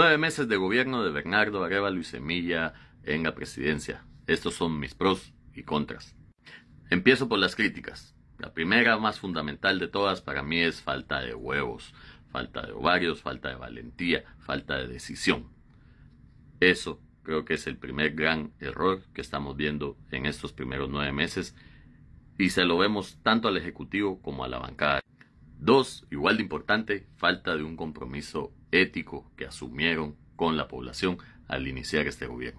Nueve meses de gobierno de Bernardo Arevalo y Semilla en la presidencia. Estos son mis pros y contras. Empiezo por las críticas. La primera, más fundamental de todas para mí, es falta de huevos, falta de ovarios, falta de valentía, falta de decisión. Eso creo que es el primer gran error que estamos viendo en estos primeros nueve meses y se lo vemos tanto al Ejecutivo como a la bancada. Dos, igual de importante, falta de un compromiso ético que asumieron con la población al iniciar este gobierno.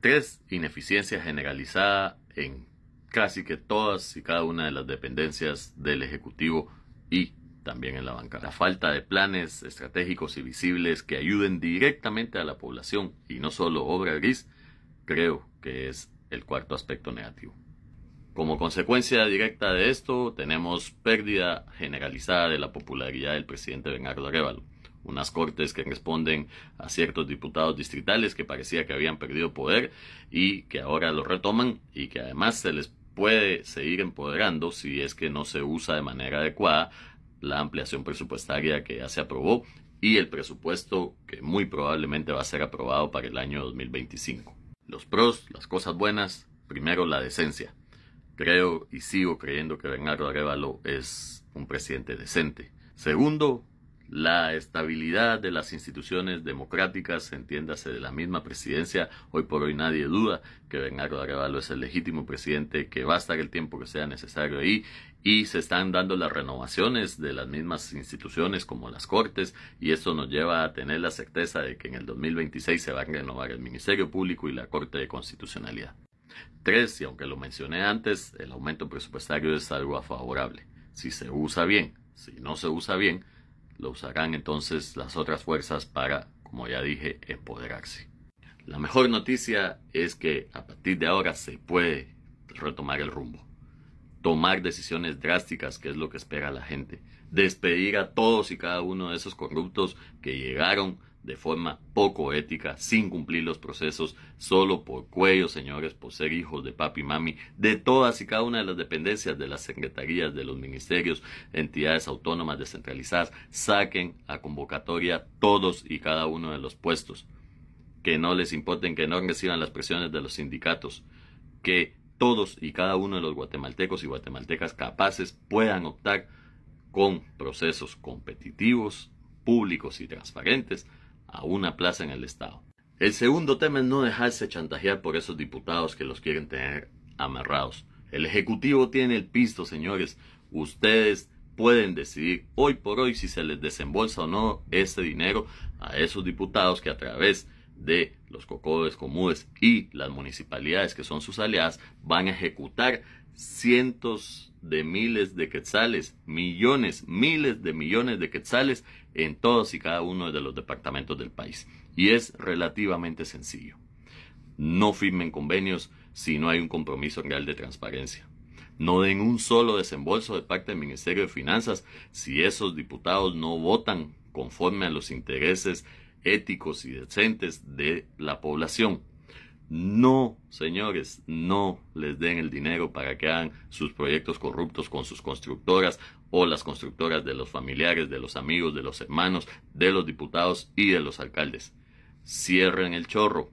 Tres, ineficiencia generalizada en casi que todas y cada una de las dependencias del Ejecutivo y también en la banca. La falta de planes estratégicos y visibles que ayuden directamente a la población y no solo obra gris, creo que es el cuarto aspecto negativo. Como consecuencia directa de esto, tenemos pérdida generalizada de la popularidad del presidente Bernardo Arevalo unas cortes que responden a ciertos diputados distritales que parecía que habían perdido poder y que ahora lo retoman y que además se les puede seguir empoderando si es que no se usa de manera adecuada la ampliación presupuestaria que ya se aprobó y el presupuesto que muy probablemente va a ser aprobado para el año 2025. Los pros, las cosas buenas, primero la decencia. Creo y sigo creyendo que Bernardo Arevalo es un presidente decente. Segundo, la estabilidad de las instituciones democráticas, entiéndase de la misma presidencia, hoy por hoy nadie duda que Bernardo Arevalo es el legítimo presidente, que va a estar el tiempo que sea necesario ahí, y se están dando las renovaciones de las mismas instituciones como las Cortes, y eso nos lleva a tener la certeza de que en el 2026 se van a renovar el Ministerio Público y la Corte de Constitucionalidad. Tres, y aunque lo mencioné antes, el aumento presupuestario es algo favorable, si se usa bien, si no se usa bien, lo usarán entonces las otras fuerzas para, como ya dije, empoderarse. La mejor noticia es que a partir de ahora se puede retomar el rumbo, tomar decisiones drásticas, que es lo que espera la gente, despedir a todos y cada uno de esos corruptos que llegaron de forma poco ética, sin cumplir los procesos, solo por cuello, señores, por ser hijos de papi y mami, de todas y cada una de las dependencias de las secretarías, de los ministerios, entidades autónomas descentralizadas, saquen a convocatoria todos y cada uno de los puestos. Que no les importen, que no reciban las presiones de los sindicatos, que todos y cada uno de los guatemaltecos y guatemaltecas capaces puedan optar con procesos competitivos, públicos y transparentes a una plaza en el Estado. El segundo tema es no dejarse chantajear por esos diputados que los quieren tener amarrados. El Ejecutivo tiene el pisto, señores. Ustedes pueden decidir hoy por hoy si se les desembolsa o no ese dinero a esos diputados que a través de los Cocodes comunes y las municipalidades que son sus aliadas van a ejecutar cientos de miles de quetzales, millones, miles de millones de quetzales en todos y cada uno de los departamentos del país. Y es relativamente sencillo. No firmen convenios si no hay un compromiso real de transparencia. No den un solo desembolso de parte del Ministerio de Finanzas si esos diputados no votan conforme a los intereses éticos y decentes de la población. No, señores, no les den el dinero para que hagan sus proyectos corruptos con sus constructoras o las constructoras de los familiares, de los amigos, de los hermanos, de los diputados y de los alcaldes. Cierren el chorro.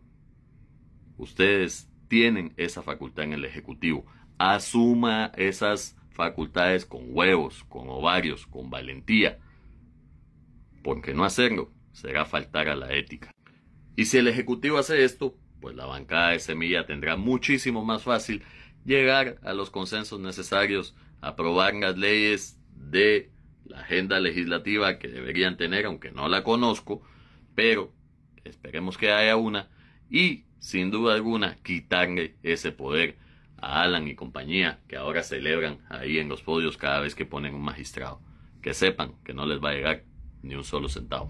Ustedes tienen esa facultad en el Ejecutivo. Asuma esas facultades con huevos, con ovarios, con valentía. ¿Por qué no hacerlo? será faltar a la ética. Y si el Ejecutivo hace esto, pues la bancada de semilla tendrá muchísimo más fácil llegar a los consensos necesarios, aprobar las leyes de la agenda legislativa que deberían tener, aunque no la conozco, pero esperemos que haya una, y sin duda alguna quitarle ese poder a Alan y compañía que ahora celebran ahí en los podios cada vez que ponen un magistrado. Que sepan que no les va a llegar ni un solo centavo.